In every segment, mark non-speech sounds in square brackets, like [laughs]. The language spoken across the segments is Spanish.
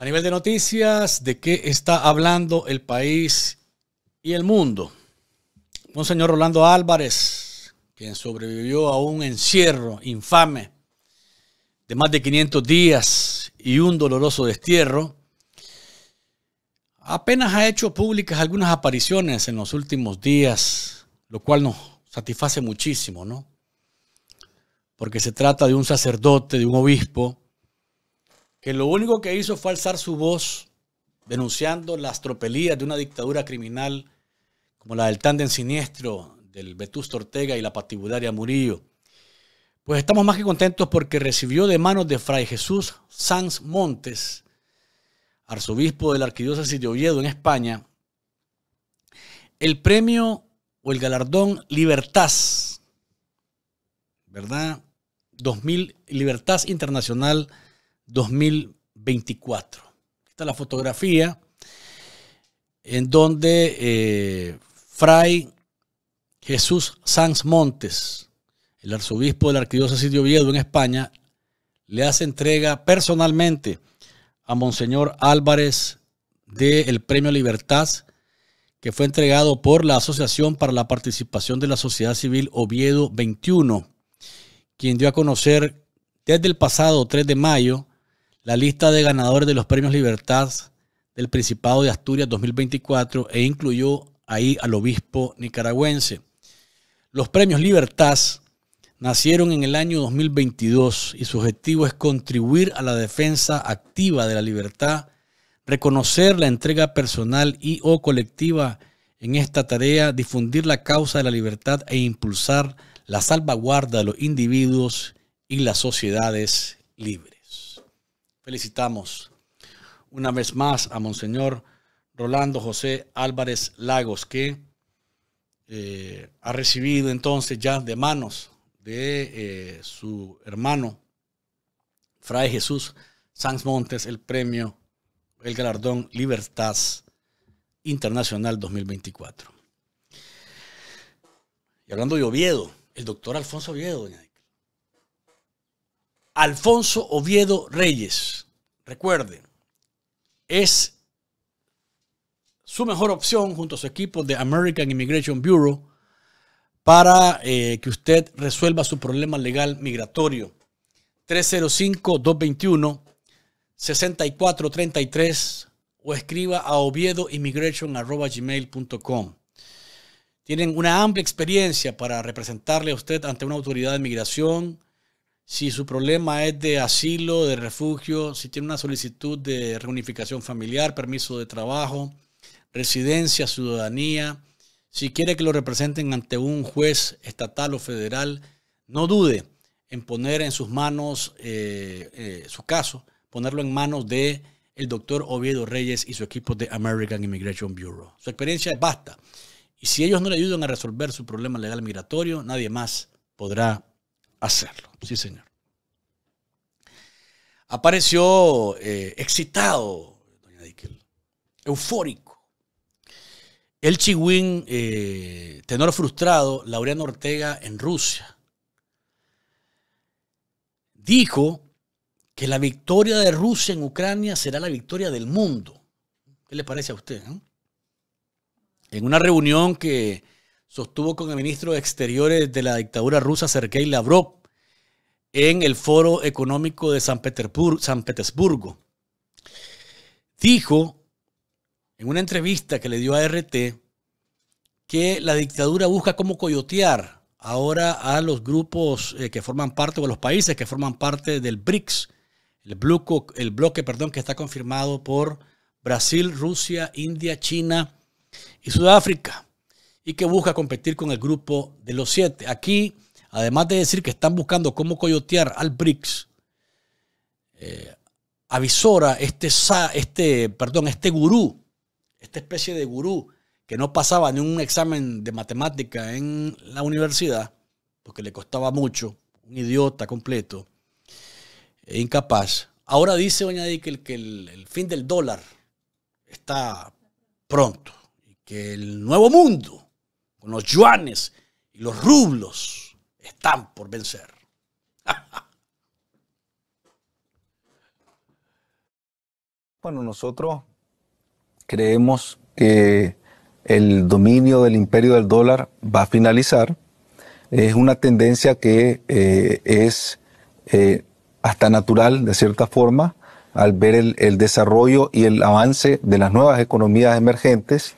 A nivel de noticias, ¿de qué está hablando el país y el mundo? Monseñor Rolando Álvarez, quien sobrevivió a un encierro infame de más de 500 días y un doloroso destierro, apenas ha hecho públicas algunas apariciones en los últimos días, lo cual nos satisface muchísimo, ¿no? Porque se trata de un sacerdote, de un obispo, que lo único que hizo fue alzar su voz denunciando las tropelías de una dictadura criminal como la del tándem siniestro del Vetusto Ortega y la patibularia Murillo. Pues estamos más que contentos porque recibió de manos de Fray Jesús Sanz Montes, arzobispo de la Arquidiócesis de Oviedo en España, el premio o el galardón Libertas, ¿verdad? 2000, Libertad Internacional 2024. Esta es la fotografía en donde eh, Fray Jesús Sanz Montes, el arzobispo de la Arquidiócesis de Oviedo en España, le hace entrega personalmente a Monseñor Álvarez del Premio Libertad, que fue entregado por la Asociación para la Participación de la Sociedad Civil Oviedo 21, quien dio a conocer desde el pasado 3 de mayo la lista de ganadores de los premios Libertad del Principado de Asturias 2024 e incluyó ahí al obispo nicaragüense. Los premios Libertad nacieron en el año 2022 y su objetivo es contribuir a la defensa activa de la libertad, reconocer la entrega personal y o colectiva en esta tarea, difundir la causa de la libertad e impulsar la salvaguarda de los individuos y las sociedades libres felicitamos una vez más a Monseñor Rolando José Álvarez Lagos, que eh, ha recibido entonces ya de manos de eh, su hermano, Fray Jesús Sanz Montes, el premio, el galardón Libertad Internacional 2024. Y hablando de Oviedo, el doctor Alfonso Oviedo, doña Alfonso Oviedo Reyes, recuerden, es su mejor opción junto a su equipo de American Immigration Bureau para eh, que usted resuelva su problema legal migratorio. 305-221-6433 o escriba a oviedoimmigration.com. Tienen una amplia experiencia para representarle a usted ante una autoridad de migración si su problema es de asilo, de refugio, si tiene una solicitud de reunificación familiar, permiso de trabajo, residencia, ciudadanía, si quiere que lo representen ante un juez estatal o federal, no dude en poner en sus manos eh, eh, su caso, ponerlo en manos de el doctor Oviedo Reyes y su equipo de American Immigration Bureau. Su experiencia es vasta. Y si ellos no le ayudan a resolver su problema legal migratorio, nadie más podrá hacerlo. Sí, señor. Apareció eh, excitado, doña eufórico. El Chihuín, eh, tenor frustrado, Laureano Ortega en Rusia, dijo que la victoria de Rusia en Ucrania será la victoria del mundo. ¿Qué le parece a usted? Eh? En una reunión que sostuvo con el ministro de Exteriores de la dictadura rusa, Sergei Lavrov, en el Foro Económico de San Petersburgo, San Petersburgo. Dijo en una entrevista que le dio a RT que la dictadura busca cómo coyotear ahora a los grupos eh, que forman parte o los países que forman parte del BRICS, el bloque, el bloque perdón, que está confirmado por Brasil, Rusia, India, China y Sudáfrica y que busca competir con el grupo de los siete. Aquí, además de decir que están buscando cómo coyotear al BRICS, eh, avisora este, este, perdón, este gurú, esta especie de gurú que no pasaba ni un examen de matemática en la universidad, porque le costaba mucho, un idiota completo, e incapaz. Ahora dice Doña que el, el fin del dólar está pronto y que el nuevo mundo con los yuanes y los rublos están por vencer. [laughs] bueno, nosotros creemos que el dominio del imperio del dólar va a finalizar. Es una tendencia que eh, es eh, hasta natural, de cierta forma, al ver el, desarrollo y el avance de las nuevas economías emergentes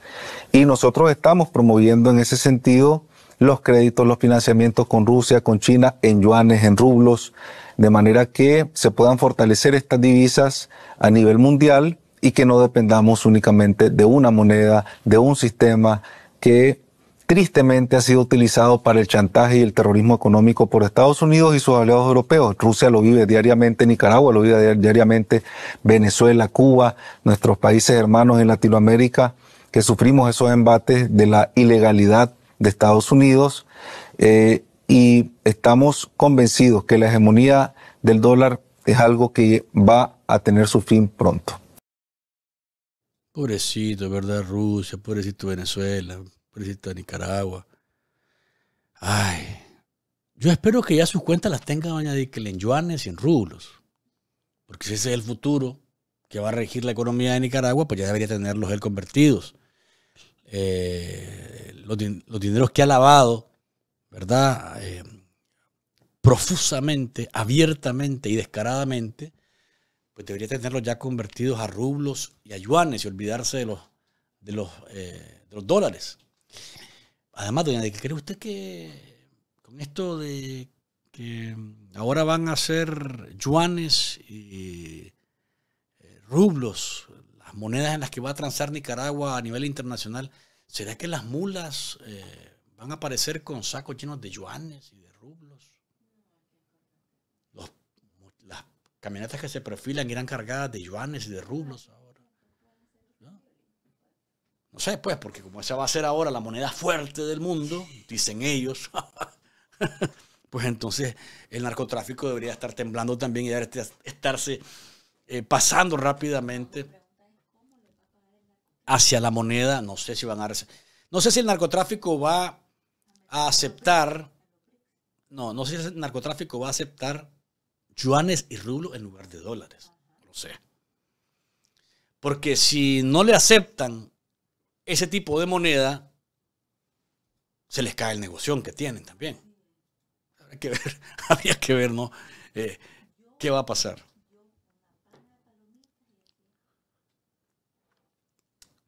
y nosotros estamos promoviendo en ese sentido los créditos, los financiamientos con Rusia, con China, en yuanes, en rublos, de manera que se puedan fortalecer estas divisas a nivel mundial y que no dependamos únicamente de una moneda, de un sistema que tristemente ha sido utilizado para el chantaje y el terrorismo económico por Estados Unidos y sus aliados europeos. Rusia lo vive diariamente, Nicaragua lo vive diariamente, Venezuela, Cuba, nuestros países hermanos en Latinoamérica que sufrimos esos embates de la ilegalidad de Estados Unidos eh, y estamos convencidos que la hegemonía del dólar es algo que va a tener su fin pronto. Pobrecito, ¿verdad? Rusia, pobrecito Venezuela, visita a Nicaragua. Ay, yo espero que ya sus cuentas las tengan doña Dickel en yuanes y en rublos, porque si ese es el futuro que va a regir la economía de Nicaragua, pues ya debería tenerlos él convertidos. Eh, los, dineros que ha lavado, ¿verdad? Eh, profusamente, abiertamente y descaradamente, pues debería tenerlos ya convertidos a rublos y a yuanes y olvidarse de los, de los, eh, de los dólares. Además, doña que cree usted que con esto de que ahora van a ser yuanes y eh, rublos, las monedas en las que va a transar Nicaragua a nivel internacional, ¿será que las mulas eh, van a aparecer con sacos llenos de yuanes y de rublos? las camionetas que se perfilan irán cargadas de yuanes y de rublos. No sé, pues, porque como esa va a ser ahora la moneda fuerte del mundo, dicen ellos, [laughs] pues entonces el narcotráfico debería estar temblando también y debería estarse eh, pasando rápidamente hacia la moneda. No sé si van a... No sé si el narcotráfico va a aceptar... No, no sé si el narcotráfico va a aceptar yuanes y rublos en lugar de dólares. No sé. Porque si no le aceptan ese tipo de moneda, se les cae el negocio que tienen también. Habría que ver, [laughs] habría que ver ¿no? Eh, ¿Qué va a pasar?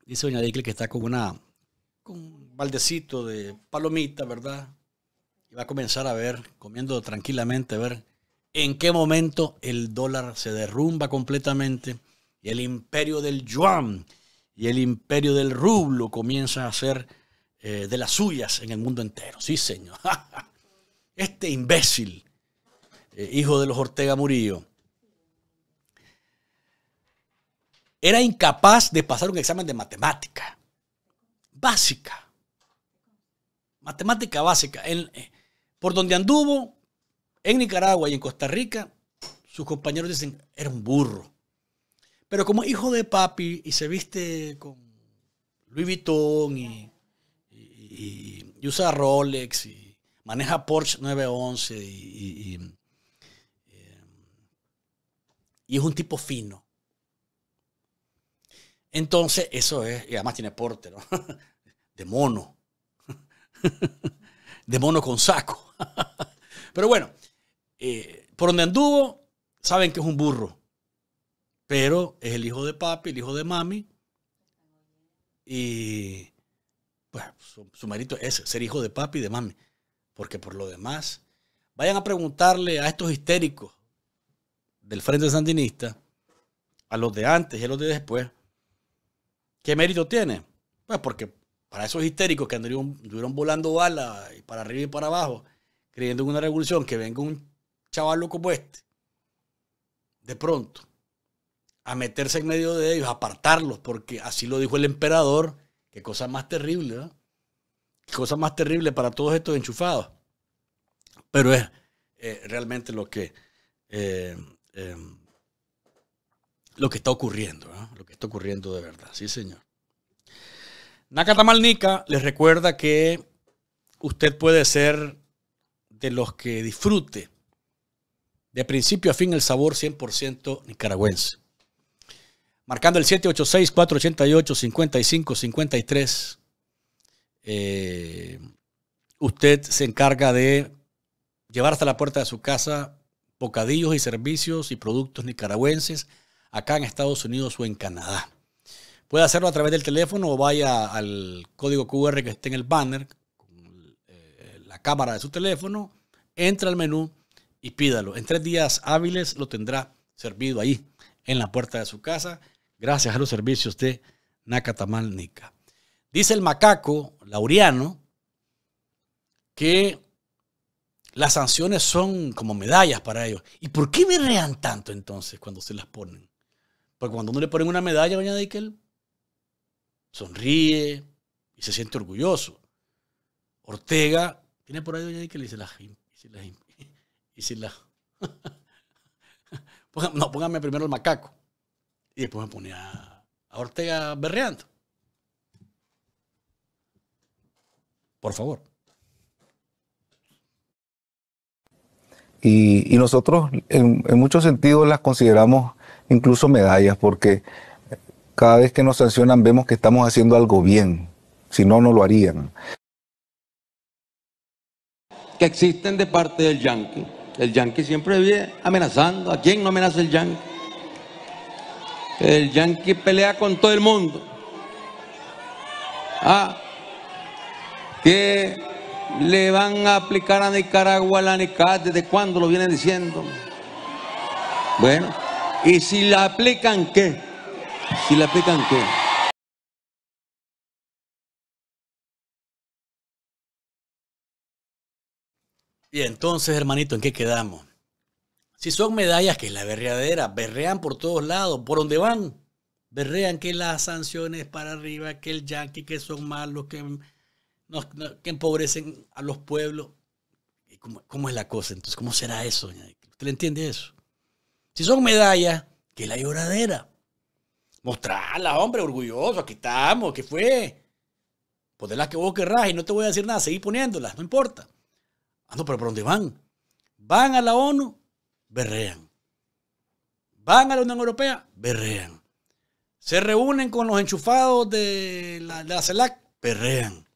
Dice doña Dicle que está con una con un baldecito de palomita, ¿verdad? Y va a comenzar a ver, comiendo tranquilamente, a ver en qué momento el dólar se derrumba completamente y el imperio del yuan y el imperio del rublo comienza a ser eh, de las suyas en el mundo entero. Sí, señor. [laughs] Este imbécil, eh, hijo de los Ortega Murillo, era incapaz de pasar un examen de matemática básica. Matemática básica. Eh, por donde anduvo, en Nicaragua y en Costa Rica, sus compañeros dicen, era un burro. Pero como hijo de papi y se viste con Louis Vuitton y, usa Rolex y maneja Porsche 911 y, eh, y, es un tipo fino. Entonces, eso es, y además tiene porte, ¿no? [laughs] De mono. [laughs] De mono con saco. [laughs] Pero bueno, eh, por donde anduvo, saben que es un burro pero es el hijo de papi, el hijo de mami. Y pues su, mérito es ser hijo de papi y de mami. Porque por lo demás, vayan a preguntarle a estos histéricos del Frente Sandinista, a los de antes y a los de después, ¿qué mérito tiene? Pues porque para esos histéricos que anduvieron, volando balas para arriba y para abajo, creyendo en una revolución, que venga un chaval loco como este, de pronto, a meterse en medio de ellos, apartarlos, porque así lo dijo el emperador. Qué cosa más terrible, Qué cosa más terrible para todos estos enchufados. Pero es eh, realmente lo que, eh, eh, lo que está ocurriendo, lo que está ocurriendo de verdad. Sí, señor. Nacatamalnica les recuerda que usted puede ser de los que disfrute de principio a fin el sabor 100% nicaragüense marcando el 786-488-5553. Eh, usted se encarga de llevar hasta la puerta de su casa bocadillos y servicios y productos nicaragüenses acá en Estados Unidos o en Canadá. Puede hacerlo a través del teléfono o vaya al código QR que esté en el banner, eh, la cámara de su teléfono, entra al menú y pídalo. En tres días hábiles lo tendrá servido ahí en la puerta de su casa gracias a los servicios de Nacatamal Nica. Dice el macaco lauriano que las sanciones son como medallas para ellos. ¿Y por qué berrean tanto entonces cuando se las ponen? Porque cuando uno le ponen una medalla, doña Dickel, sonríe y se siente orgulloso. Ortega, tiene por ahí doña Dickel y se las... Y se las [laughs] no, póngame primero el macaco. Y después me ponía a Ortega berreando. Por favor. Y, nosotros en, muchos sentidos las consideramos incluso medallas porque cada vez que nos sancionan vemos que estamos haciendo algo bien, si no, no lo harían. Que existen de parte del yanqui. El yankee siempre viene amenazando. ¿A quién no amenaza el yankee? El Yankee pelea con todo el mundo. Ah, que le van a aplicar a Nicaragua la NICAD, ¿desde cuándo lo vienen diciendo? Bueno, ¿y si la aplican qué? ¿Si la aplican qué? y entonces, hermanito, ¿en qué quedamos? Si son medallas, que es la berreadera, berrean por todos lados, por donde van, berrean que las sanciones para arriba, que el yanqui, que son malos, que, empobrecen a los pueblos. cómo, es la cosa? Entonces, ¿cómo será eso? ¿Usted le entiende eso? Si son medallas, que la lloradera. Mostrarla, hombre, orgulloso, aquí estamos, ¿qué fue? las que vos querrás y no te voy a decir nada, seguí poniéndolas, no importa. Ando ah, no, pero ¿por dónde van? Van a la ONU berrean. Van a la Unión Europea, berrean. Se reúnen con los enchufados de la, CELAC, berrean.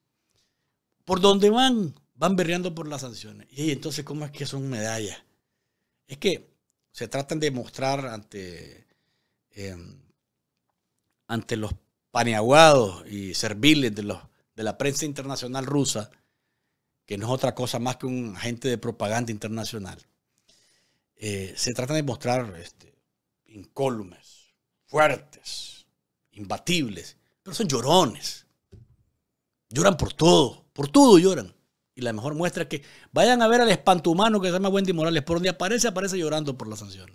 Por donde van, van berreando por las sanciones. Y entonces, ¿cómo es que son medallas? Es que se tratan de mostrar ante, em, ante los paneaguados y serviles de, los, de la prensa internacional rusa, que no es otra cosa más que un agente de propaganda internacional eh, se tratan de mostrar este, incólumes, fuertes, imbatibles, pero son llorones. Lloran por todo, por todo lloran. Y la mejor muestra es que vayan a ver al espanto humano que se llama Wendy Morales, por donde aparece, aparece llorando por la sanción.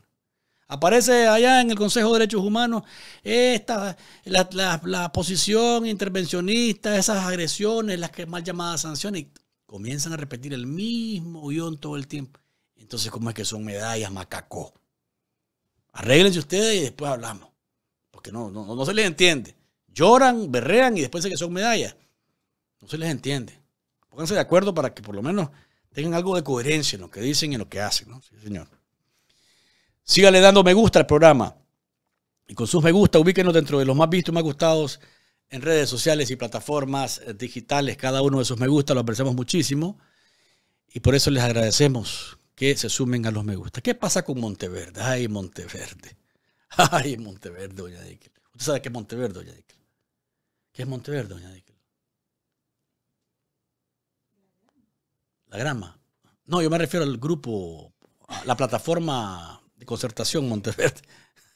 Aparece allá en el Consejo de Derechos Humanos esta, la, posición intervencionista, esas agresiones, las que más llamadas sanciones, y comienzan a repetir el mismo guión todo el tiempo. Entonces, ¿cómo es que son medallas, macaco? Arréglense ustedes y después hablamos. Porque no, no, se les entiende. Lloran, berrean y después dicen que son medallas. No se les entiende. Pónganse de acuerdo para que por lo menos tengan algo de coherencia en lo que dicen y en lo que hacen, ¿no? Sí, señor. Síganle dando me gusta al programa. Y con sus me gusta, ubíquenos dentro de los más vistos y más gustados en redes sociales y plataformas digitales. Cada uno de sus me gusta lo apreciamos muchísimo. Y por eso les agradecemos que se sumen a los me gusta. ¿Qué pasa con Monteverde? Ay, Monteverde. [laughs] Ay, Monteverde, doña Díquel. ¿Usted sabe qué es Monteverde, doña Díquel? ¿Qué es Monteverde, doña Díquel? La grama. No, yo me refiero al grupo, a la plataforma de concertación Monteverde.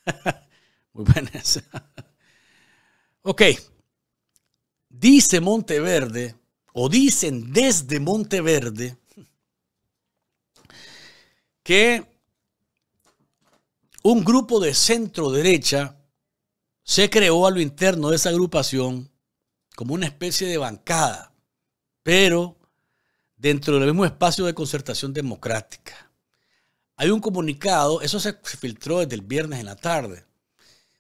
[laughs] Muy esa. ok. Dice Monteverde, o dicen desde Monteverde, que un grupo de centro derecha se creó a lo interno de esa agrupación como una especie de bancada, pero dentro del mismo espacio de concertación democrática. Hay un comunicado, eso se filtró desde el viernes en la tarde.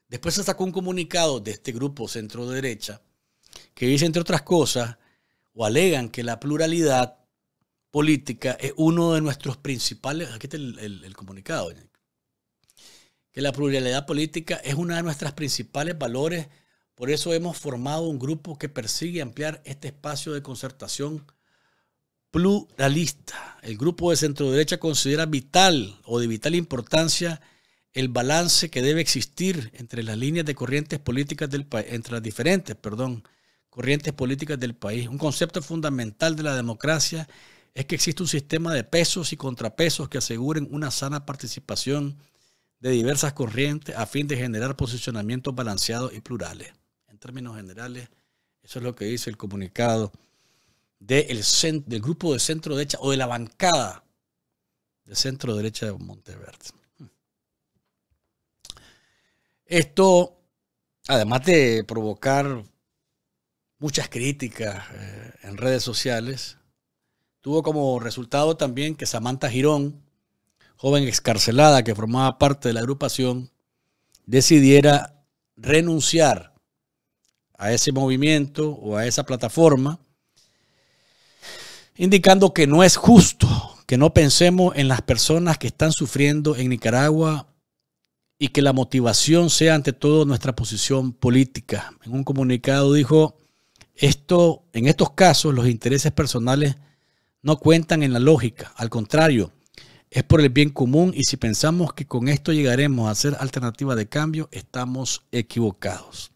Después se sacó un comunicado de este grupo centro derecha que dice, entre otras cosas, o alegan que la pluralidad política es uno de nuestros principales, aquí está el, el comunicado, que la pluralidad política es uno de nuestros principales valores, por eso hemos formado un grupo que persigue ampliar este espacio de concertación pluralista. El grupo de centro derecha considera vital o de vital importancia el balance que debe existir entre las líneas de corrientes políticas del país, entre las diferentes, perdón, corrientes políticas del país, un concepto fundamental de la democracia es que existe un sistema de pesos y contrapesos que aseguren una sana participación de diversas corrientes a fin de generar posicionamientos balanceados y plurales. En términos generales, eso es lo que dice el comunicado del grupo de centro derecha o de la bancada de centro derecha de Monteverde. Esto, además de provocar muchas críticas eh, en redes sociales, tuvo como resultado también que Samantha Girón, joven excarcelada que formaba parte de la agrupación, decidiera renunciar a ese movimiento o a esa plataforma, indicando que no es justo que no pensemos en las personas que están sufriendo en Nicaragua y que la motivación sea ante todo nuestra posición política. En un comunicado dijo, esto, en estos casos los intereses personales no cuentan en la lógica, al contrario, es por el bien común y si pensamos que con esto llegaremos a ser alternativa de cambio, estamos equivocados.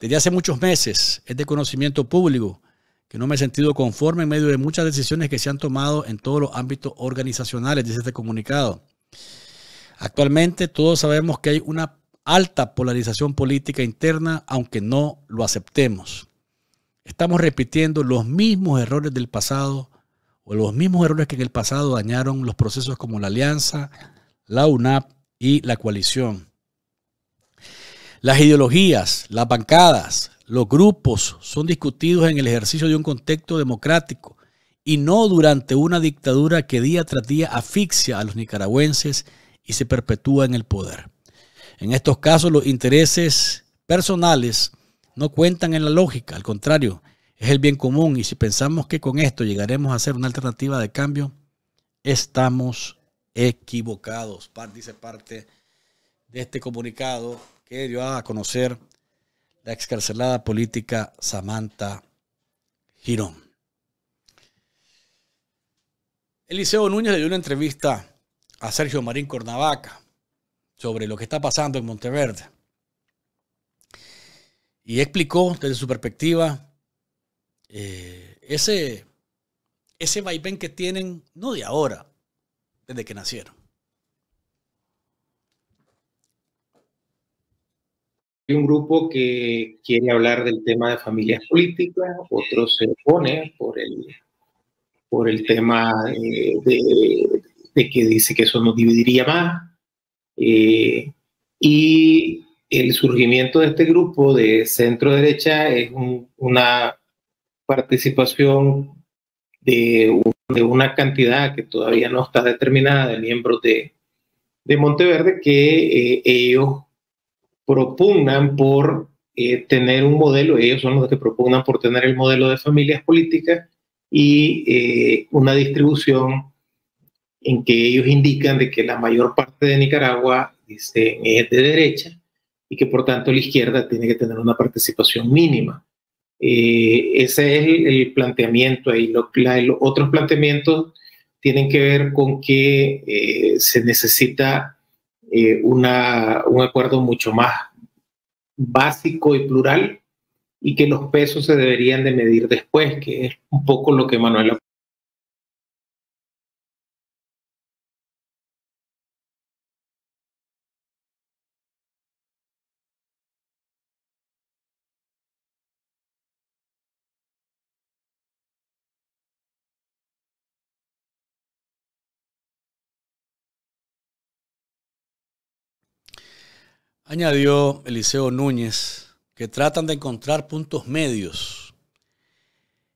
Desde hace muchos meses es de conocimiento público que no me he sentido conforme en medio de muchas decisiones que se han tomado en todos los ámbitos organizacionales, dice este comunicado. Actualmente todos sabemos que hay una alta polarización política interna, aunque no lo aceptemos. Estamos repitiendo los mismos errores del pasado los mismos errores que en el pasado dañaron los procesos como la Alianza, la UNAP y la coalición. Las ideologías, las bancadas, los grupos son discutidos en el ejercicio de un contexto democrático y no durante una dictadura que día tras día asfixia a los nicaragüenses y se perpetúa en el poder. En estos casos los intereses personales no cuentan en la lógica, al contrario, es el bien común y si pensamos que con esto llegaremos a ser una alternativa de cambio, estamos equivocados. Dice parte de este comunicado que dio a conocer la excarcelada política Samantha Girón. Eliseo Núñez le dio una entrevista a Sergio Marín Cornavaca sobre lo que está pasando en Monteverde. Y explicó desde su perspectiva eh, ese, ese vaivén que tienen, no de ahora, desde que nacieron. Hay un grupo que quiere hablar del tema de familias políticas, otro se opone por el, por el tema eh, de, que dice que eso nos dividiría más. Eh, y el surgimiento de este grupo de centro derecha es una participación de, una cantidad que todavía no está determinada de miembros de, Monteverde que eh, ellos propugnan por eh, tener un modelo, ellos son los que propugnan por tener el modelo de familias políticas y eh, una distribución en que ellos indican de que la mayor parte de Nicaragua este, es de derecha y que por tanto la izquierda tiene que tener una participación mínima. Eh, ese es el, planteamiento ahí. los otros planteamientos tienen que ver con que eh, se necesita eh, un acuerdo mucho más básico y plural y que los pesos se deberían de medir después, que es un poco lo que Manuel añadió Eliseo Núñez, que tratan de encontrar puntos medios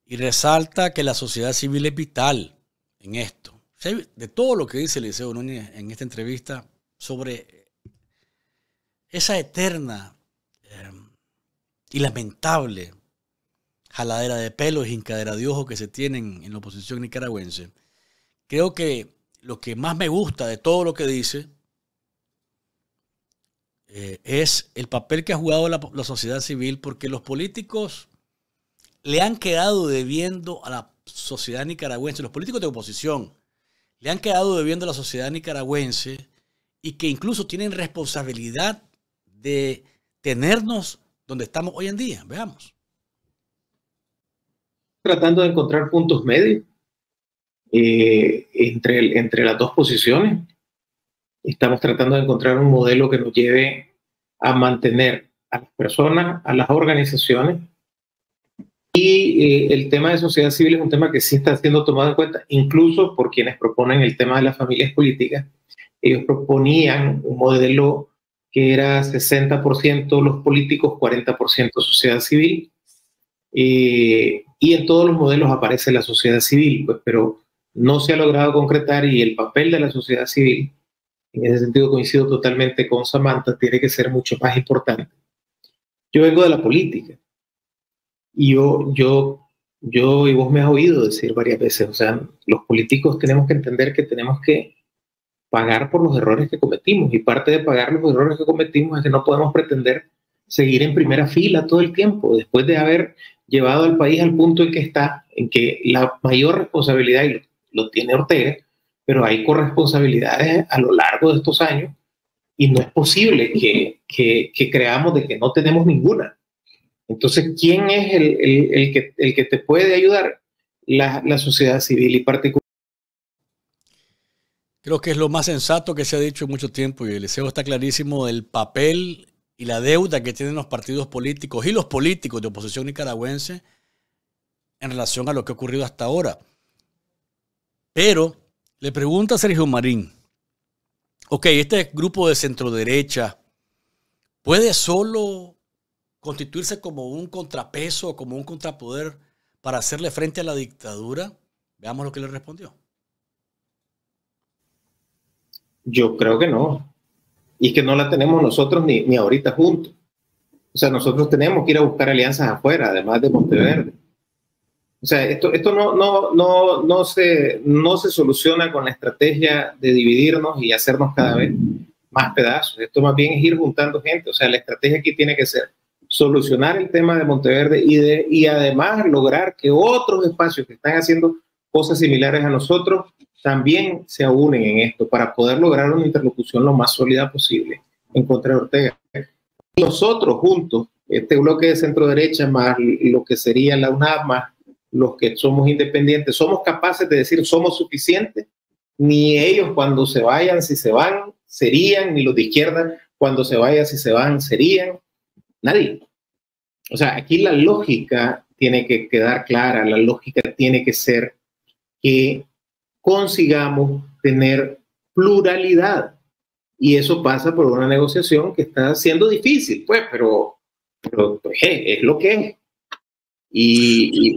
y resalta que la sociedad civil es vital en esto. De todo lo que dice Eliseo Núñez en esta entrevista sobre esa eterna em, y lamentable jaladera de pelos y hincadera de ojos que se tienen en la oposición nicaragüense, creo que lo que más me gusta de todo lo que dice eh, es el papel que ha jugado la, sociedad civil, porque los políticos le han quedado debiendo a la sociedad nicaragüense, los políticos de oposición, le han quedado debiendo a la sociedad nicaragüense y que incluso tienen responsabilidad de tenernos donde estamos hoy en día. Veamos. Tratando de encontrar puntos medios eh, entre las dos posiciones Estamos tratando de encontrar un modelo que nos lleve a mantener a las personas, a las organizaciones. Y eh, el tema de sociedad civil es un tema que sí está siendo tomado en cuenta, incluso por quienes proponen el tema de las familias políticas. Ellos proponían un modelo que era 60% los políticos, 40% sociedad civil. Eh, y en todos los modelos aparece la sociedad civil, pues, pero no se ha logrado concretar y el papel de la sociedad civil en ese sentido coincido totalmente con Samantha, tiene que ser mucho más importante. Yo vengo de la política y yo, yo, yo y vos me has oído decir varias veces, o sea, los políticos tenemos que entender que tenemos que pagar por los errores que cometimos y parte de pagar los errores que cometimos es que no podemos pretender seguir en primera fila todo el tiempo después de haber llevado al país al punto en que está, en que la mayor responsabilidad lo tiene Ortega pero hay corresponsabilidades a lo largo de estos años y no es posible que, creamos de que no tenemos ninguna. Entonces, ¿quién es el, que, el que, te puede ayudar? La, la sociedad civil y particular. Creo que es lo más sensato que se ha dicho en mucho tiempo y el deseo está clarísimo del papel y la deuda que tienen los partidos políticos y los políticos de oposición nicaragüense en relación a lo que ha ocurrido hasta ahora. Pero le pregunta Sergio Marín, ok, este grupo de centroderecha puede solo constituirse como un contrapeso, como un contrapoder para hacerle frente a la dictadura? Veamos lo que le respondió. Yo creo que no. Y que no la tenemos nosotros ni, ni ahorita juntos. O sea, nosotros tenemos que ir a buscar alianzas afuera, además de Monteverde. O sea, esto, esto no, no, no, se, no se soluciona con la estrategia de dividirnos y hacernos cada vez más pedazos. Esto más bien es ir juntando gente. O sea, la estrategia aquí tiene que ser solucionar el tema de Monteverde y, y además lograr que otros espacios que están haciendo cosas similares a nosotros también se unen en esto para poder lograr una interlocución lo más sólida posible en contra de Ortega. Nosotros juntos, este bloque de centro derecha más lo que sería la UNAM, más los que somos independientes, somos capaces de decir somos suficientes, ni ellos cuando se vayan, si se van, serían, ni los de izquierda cuando se vayan, si se van, serían, nadie. O sea, aquí la lógica tiene que quedar clara, la lógica tiene que ser que consigamos tener pluralidad. Y eso pasa por una negociación que está siendo difícil, pues, pero, pues, eh, es, lo que es. y,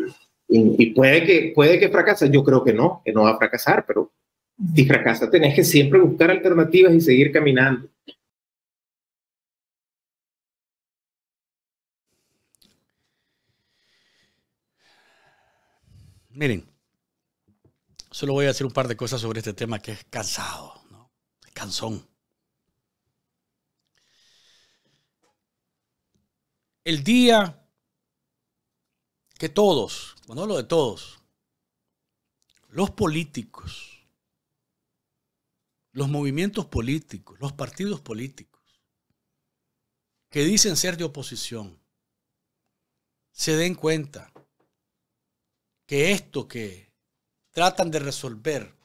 y, puede, que, puede que fracase, yo creo que no, que no va a fracasar, pero si fracasa tenés que siempre buscar alternativas y seguir caminando. Miren, solo voy a decir un par de cosas sobre este tema que es cansado, ¿no? cansón. El día que todos, cuando hablo de todos, los políticos, los movimientos políticos, los partidos políticos, que dicen ser de oposición, se den cuenta que esto que tratan de resolver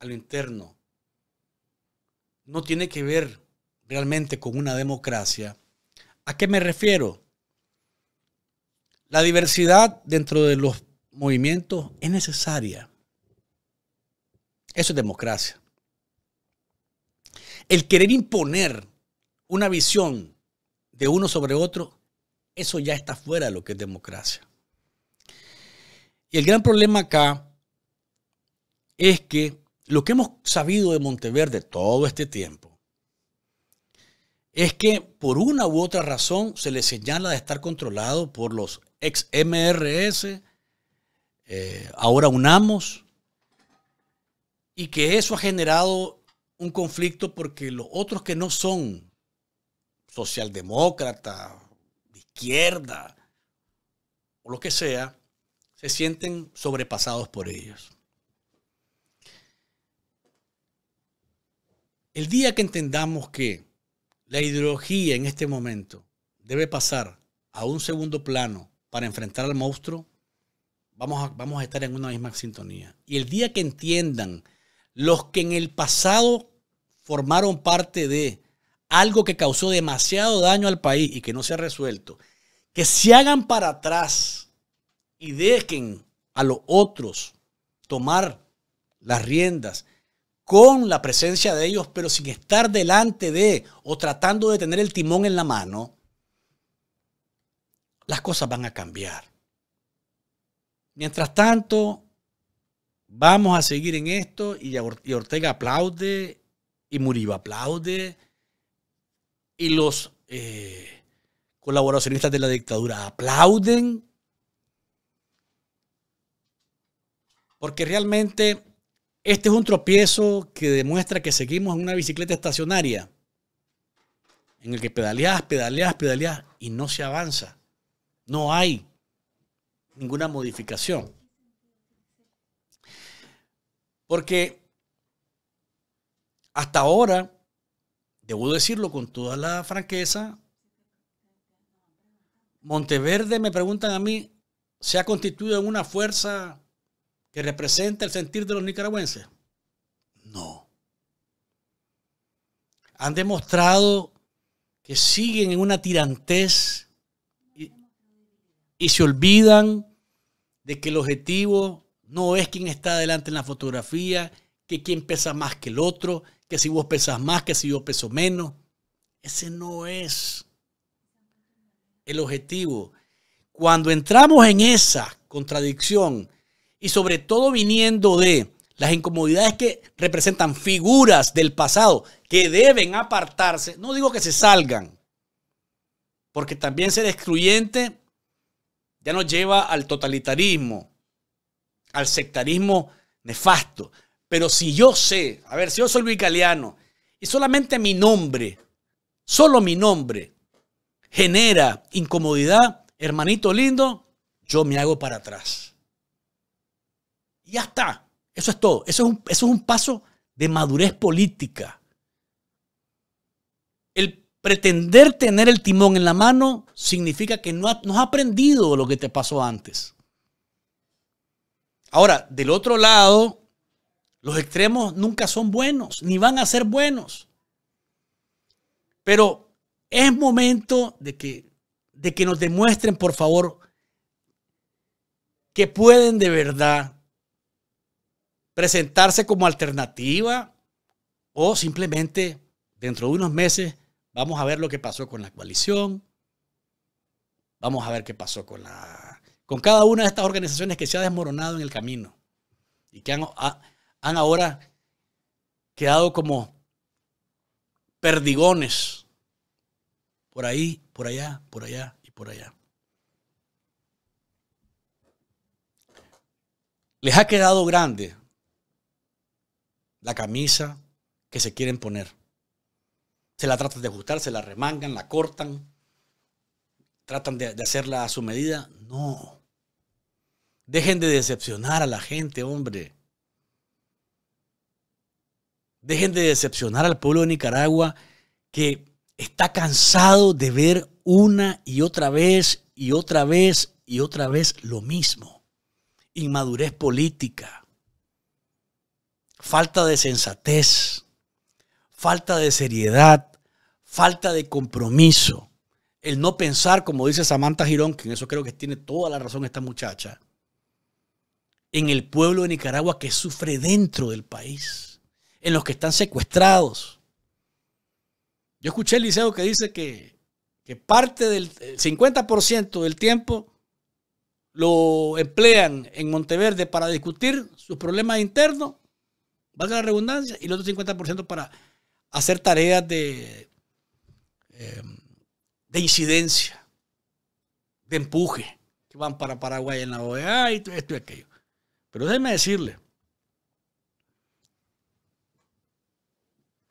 a lo interno no tiene que ver realmente con una democracia. ¿A qué me refiero? La diversidad dentro de los movimientos es necesaria. Eso es democracia. El querer imponer una visión de uno sobre otro, eso ya está fuera de lo que es democracia. Y el gran problema acá es que lo que hemos sabido de Monteverde todo este tiempo es que por una u otra razón se le señala de estar controlado por los ex MRS, eh, ahora unamos, y que eso ha generado un conflicto porque los otros que no son socialdemócrata, de izquierda, o lo que sea, se sienten sobrepasados por ellos. El día que entendamos que la ideología en este momento debe pasar a un segundo plano para enfrentar al monstruo, vamos a, vamos a estar en una misma sintonía. Y el día que entiendan los que en el pasado formaron parte de algo que causó demasiado daño al país y que no se ha resuelto, que se hagan para atrás y dejen a los otros tomar las riendas con la presencia de ellos, pero sin estar delante de o tratando de tener el timón en la mano, las cosas van a cambiar. Mientras tanto, vamos a seguir en esto y, Ortega aplaude y Murillo aplaude y los eh, colaboracionistas de la dictadura aplauden porque realmente este es un tropiezo que demuestra que seguimos en una bicicleta estacionaria en el que pedaleas, pedaleas, pedaleas y no se avanza. No hay ninguna modificación. Porque hasta ahora, debo decirlo con toda la franqueza, Monteverde, me preguntan a mí, se ha constituido en una fuerza que representa el sentir de los nicaragüenses. No. Han demostrado que siguen en una tirantez y se olvidan de que el objetivo no es quien está adelante en la fotografía, que quien pesa más que el otro, que si vos pesas más, que si yo peso menos. Ese no es el objetivo. Cuando entramos en esa contradicción y sobre todo viniendo de las incomodidades que representan figuras del pasado que deben apartarse, no digo que se salgan, porque también ser excluyente ya nos lleva al totalitarismo, al sectarismo nefasto. Pero si yo sé, a ver, si yo soy vicaliano y solamente mi nombre, solo mi nombre, genera incomodidad, hermanito lindo, yo me hago para atrás. Y ya está. Eso es todo. Eso es un, eso es un paso de madurez política. Pretender tener el timón en la mano significa que no, ha, has aprendido lo que te pasó antes. Ahora, del otro lado, los extremos nunca son buenos, ni van a ser buenos. Pero es momento de que, de que nos demuestren, por favor, que pueden de verdad presentarse como alternativa o simplemente dentro de unos meses Vamos a ver lo que pasó con la coalición. Vamos a ver qué pasó con, la, con cada una de estas organizaciones que se ha desmoronado en el camino y que han ahora quedado como perdigones por ahí, por allá, por allá y por allá. Les ha quedado grande la camisa que se quieren poner se la tratan de ajustar, se la remangan, la cortan, tratan de, de hacerla a su medida. No. Dejen de decepcionar a la gente, hombre. Dejen de decepcionar al pueblo de Nicaragua que está cansado de ver una y otra vez y otra vez y otra vez lo mismo. Inmadurez política, falta de sensatez, falta de seriedad, falta de compromiso, el no pensar, como dice Samantha Girón, que en eso creo que tiene toda la razón esta muchacha, en el pueblo de Nicaragua que sufre dentro del país, en los que están secuestrados. Yo escuché el liceo que dice que, que parte del 50% del tiempo lo emplean en Monteverde para discutir sus problemas internos, valga la redundancia, y el otro 50% para hacer tareas de Em, de incidencia, de empuje, que van para Paraguay en la OEA y esto y aquello. Pero déjenme decirle,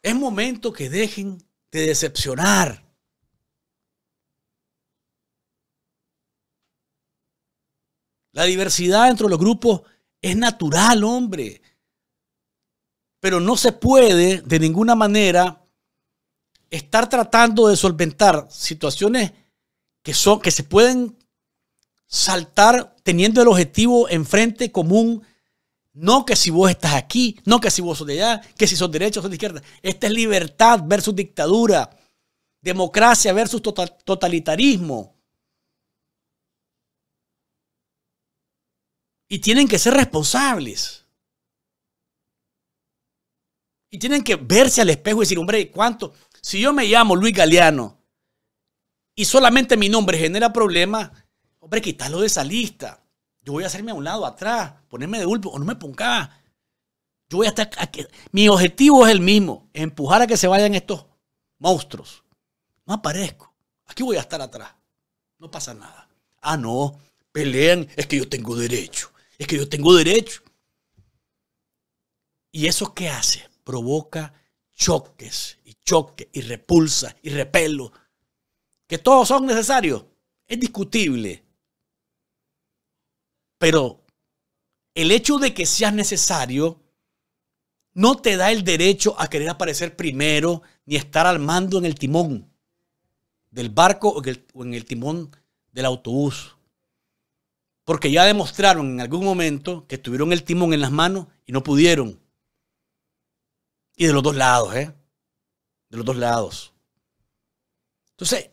es momento que dejen de decepcionar. La diversidad entre los grupos es natural, hombre. Pero no se puede de ninguna manera estar tratando de solventar situaciones que, son, que se pueden saltar teniendo el objetivo enfrente común, no que si vos estás aquí, no que si vos sos de allá, que si sos derecha o sos de izquierda. Esta es libertad versus dictadura, democracia versus totalitarismo. Y tienen que ser responsables. Y tienen que verse al espejo y decir, hombre, ¿cuánto? Si yo me llamo Luis Galeano y solamente mi nombre genera problemas, hombre, quítalo de esa lista. Yo voy a hacerme a un lado, atrás, ponerme de bulbo o no me pongas. Yo voy a estar Mi objetivo es el mismo, empujar a que se vayan estos monstruos. No aparezco. Aquí voy a estar atrás. No pasa nada. Ah, no, pelean, es que yo tengo derecho. Es que yo tengo derecho. ¿Y eso qué hace? Provoca choques y choques y repulsa y repelo que todos son necesarios, es discutible. Pero el hecho de que seas necesario no te da el derecho a querer aparecer primero ni estar al mando en el timón del barco o en el, timón del autobús. Porque ya demostraron en algún momento que tuvieron el timón en las manos y no pudieron. Y de los dos lados, ¿eh? De los dos lados. Entonces,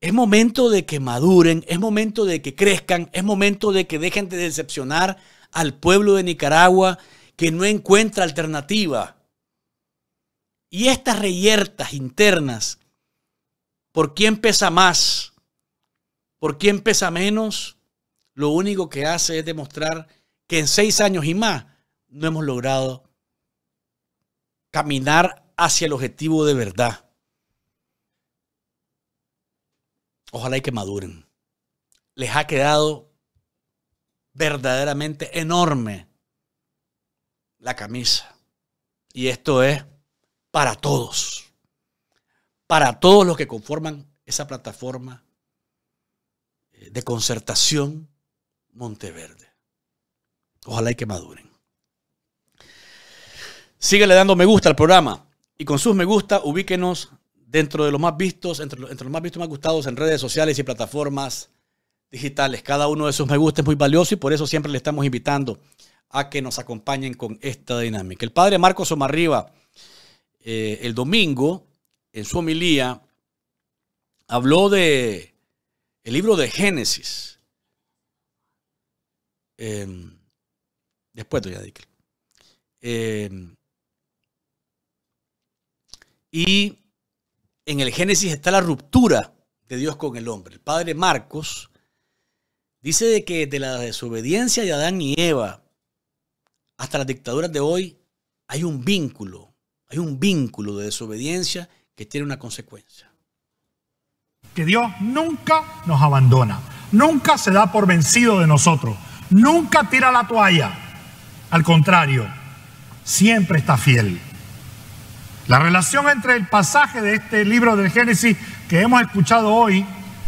es momento de que maduren, es momento de que crezcan, es momento de que dejen de decepcionar al pueblo de Nicaragua que no encuentra alternativa. Y estas reyertas internas, ¿por quién pesa más? ¿Por quién pesa menos? Lo único que hace es demostrar que en seis años y más no hemos logrado caminar hacia el objetivo de verdad. Ojalá y que maduren. Les ha quedado verdaderamente enorme la camisa. Y esto es para todos. Para todos los que conforman esa plataforma eh, de concertación Monteverde. Ojalá y que maduren. Síguele dando me gusta al programa y con sus me gusta ubíquenos dentro de los más vistos, entre, los más vistos y más gustados en redes sociales y plataformas digitales. Cada uno de sus me gusta es muy valioso y por eso siempre le estamos invitando a que nos acompañen con esta dinámica. El padre Marcos Omarriba, eh, el domingo, en su homilía, habló de el libro de Génesis. Em, después doña Díquel. Y en el Génesis está la ruptura de Dios con el hombre. El padre Marcos dice de que de la desobediencia de Adán y Eva hasta las dictaduras de hoy hay un vínculo, hay un vínculo de desobediencia que tiene una consecuencia. Que Dios nunca nos abandona, nunca se da por vencido de nosotros, nunca tira la toalla. Al contrario, siempre está fiel la relación entre el pasaje de este libro del Génesis que hemos escuchado hoy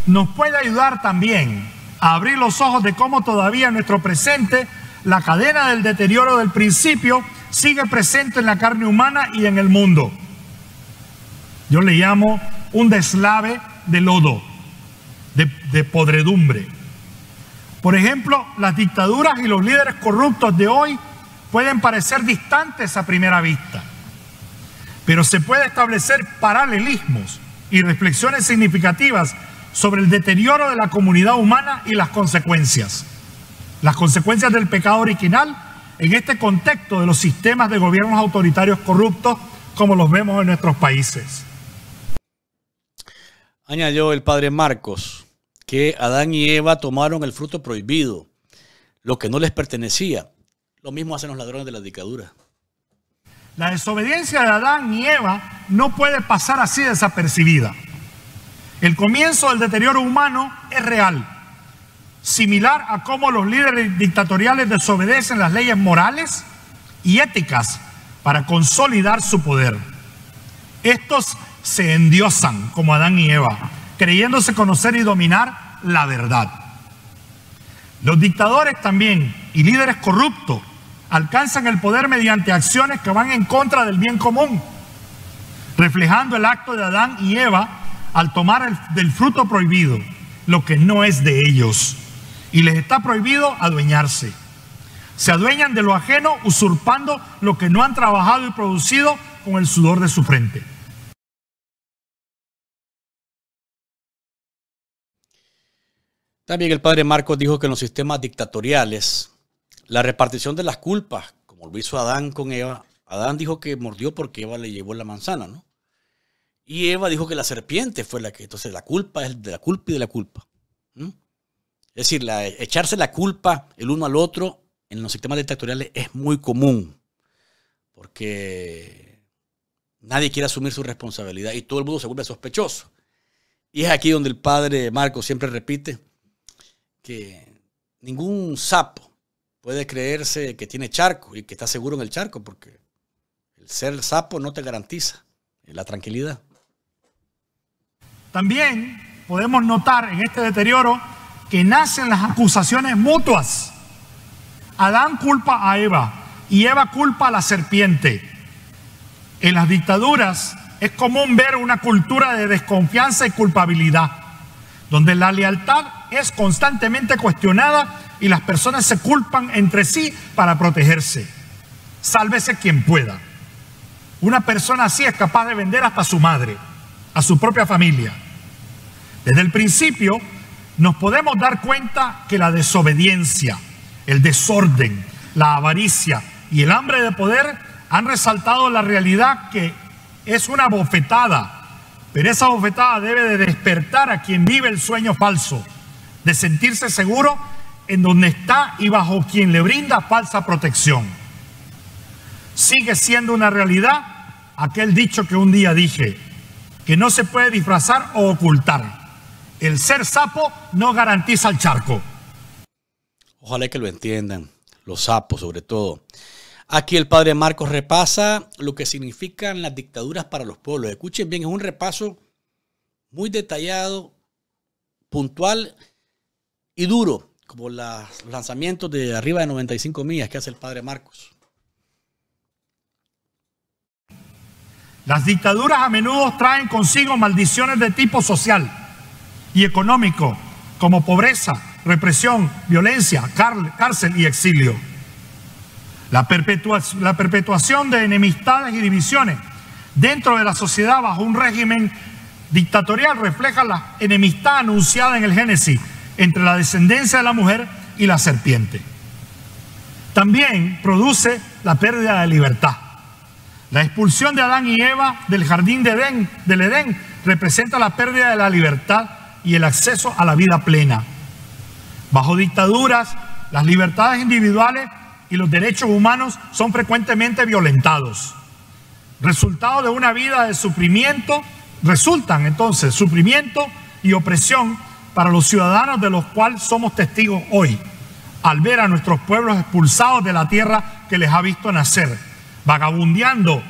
nos puede ayudar también a abrir los ojos de cómo todavía en nuestro presente la cadena del deterioro del principio sigue presente en la carne humana y en el mundo. Yo le llamo un deslave de lodo, de, de podredumbre. Por ejemplo, las dictaduras y los líderes corruptos de hoy pueden parecer distantes a primera vista pero se puede establecer paralelismos y reflexiones significativas sobre el deterioro de la comunidad humana y las consecuencias. Las consecuencias del pecado original en este contexto de los sistemas de gobiernos autoritarios corruptos como los vemos en nuestros países. Añadió el padre Marcos que Adán y Eva tomaron el fruto prohibido, lo que no les pertenecía. Lo mismo hacen los ladrones de la dictadura. La desobediencia de Adán y Eva no puede pasar así desapercibida. El comienzo del deterioro humano es real, similar a cómo los líderes dictatoriales desobedecen las leyes morales y éticas para consolidar su poder. Estos se endiosan como Adán y Eva, creyéndose conocer y dominar la verdad. Los dictadores también y líderes corruptos alcanzan el poder mediante acciones que van en contra del bien común, reflejando el acto de Adán y Eva al tomar del fruto prohibido, lo que no es de ellos. Y les está prohibido adueñarse. Se adueñan de lo ajeno usurpando lo que no han trabajado y producido con el sudor de su frente. También el padre Marcos dijo que en los sistemas dictatoriales la repartición de las culpas, como lo hizo Adán con Eva. Adán dijo que mordió porque Eva le llevó la manzana, ¿no? Y Eva dijo que la serpiente fue la que. Entonces, la culpa es de la culpa y de la culpa. Es decir, echarse la culpa el uno al otro en los sistemas dictatoriales es muy común. Porque nadie quiere asumir su responsabilidad y todo el mundo se vuelve sospechoso. Y es aquí donde el padre Marco siempre repite que ningún sapo puede creerse que tiene charco y que está seguro en el charco, porque el ser sapo no te garantiza la tranquilidad. También podemos notar en este deterioro que nacen las acusaciones mutuas. Adán culpa a Eva y Eva culpa a la serpiente. En las dictaduras es común ver una cultura de desconfianza y culpabilidad, donde la lealtad es constantemente cuestionada y las personas se culpan entre sí para protegerse. Sálvese quien pueda. Una persona así es capaz de vender hasta a su madre, a su propia familia. Desde el principio nos podemos dar cuenta que la desobediencia, el desorden, la avaricia y el hambre de poder han resaltado la realidad que es una bofetada pero esa bofetada debe de despertar a quien vive el sueño falso, de sentirse seguro en donde está y bajo quien le brinda falsa protección. Sigue siendo una realidad aquel dicho que un día dije, que no se puede disfrazar o ocultar. El ser sapo no garantiza el charco. Ojalá que lo entiendan, los sapos sobre todo. Aquí el padre Marcos repasa lo que significan las dictaduras para los pueblos. Escuchen bien, es un repaso muy detallado, puntual y duro como los lanzamientos de arriba de 95 millas que hace el padre Marcos. Las dictaduras a menudo traen consigo maldiciones de tipo social y económico, como pobreza, represión, violencia, cárcel y exilio. la perpetuación de enemistades y divisiones dentro de la sociedad bajo un régimen dictatorial refleja la enemistad anunciada en el Génesis entre la descendencia de la mujer y la serpiente. También produce la pérdida de libertad. La expulsión de Adán y Eva del jardín de Edén, del Edén representa la pérdida de la libertad y el acceso a la vida plena. Bajo dictaduras, las libertades individuales y los derechos humanos son frecuentemente violentados. Resultado de una vida de sufrimiento, resultan entonces sufrimiento y opresión para los ciudadanos de los cuales somos testigos hoy, al ver a nuestros pueblos expulsados de la tierra que les ha visto nacer, vagabundeando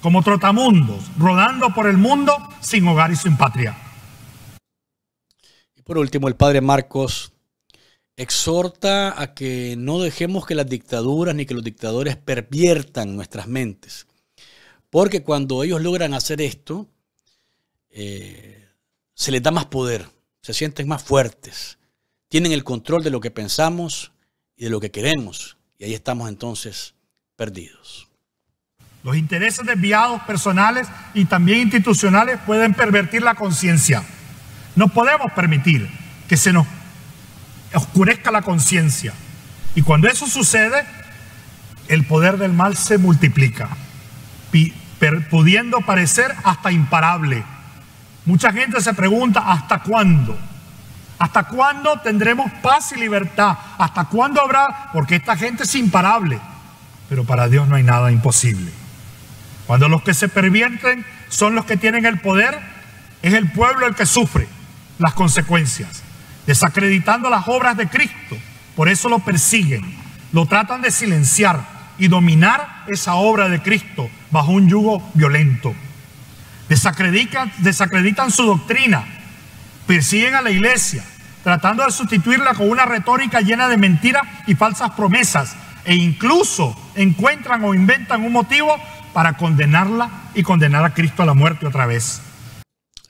como trotamundos, rodando por el mundo sin hogar y sin patria. Y por último, el padre Marcos exhorta a que no dejemos que las dictaduras ni que los dictadores perviertan nuestras mentes, porque cuando ellos logran hacer esto, eh, se les da más poder se sienten más fuertes, tienen el control de lo que pensamos y de lo que queremos. Y ahí estamos entonces perdidos. Los intereses desviados personales y también institucionales pueden pervertir la conciencia. No podemos permitir que se nos oscurezca la conciencia. Y cuando eso sucede, el poder del mal se multiplica, pudiendo parecer hasta imparable. Mucha gente se pregunta, ¿hasta cuándo? ¿Hasta cuándo tendremos paz y libertad? ¿Hasta cuándo habrá? Porque esta gente es imparable. Pero para Dios no hay nada imposible. Cuando los que se pervierten son los que tienen el poder, es el pueblo el que sufre las consecuencias, desacreditando las obras de Cristo. Por eso lo persiguen, lo tratan de silenciar y dominar esa obra de Cristo bajo un yugo violento desacreditan, su doctrina, persiguen a la iglesia, tratando de sustituirla con una retórica llena de mentiras y falsas promesas, e incluso encuentran o inventan un motivo para condenarla y condenar a Cristo a la muerte otra vez.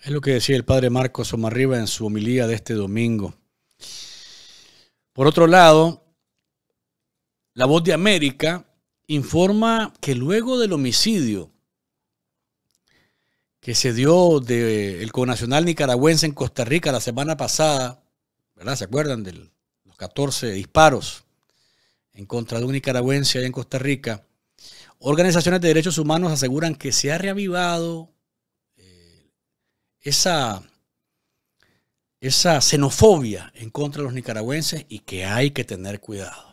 Es lo que decía el padre Marcos Riva en su homilía de este domingo. Por otro lado, la voz de América informa que luego del homicidio que se dio del con conacional nicaragüense en Costa Rica la semana pasada, ¿verdad? ¿Se acuerdan de los 14 disparos en contra de un nicaragüense allá en Costa Rica? Organizaciones de derechos humanos aseguran que se ha reavivado eh, esa, esa xenofobia en contra de los nicaragüenses y que hay que tener cuidado.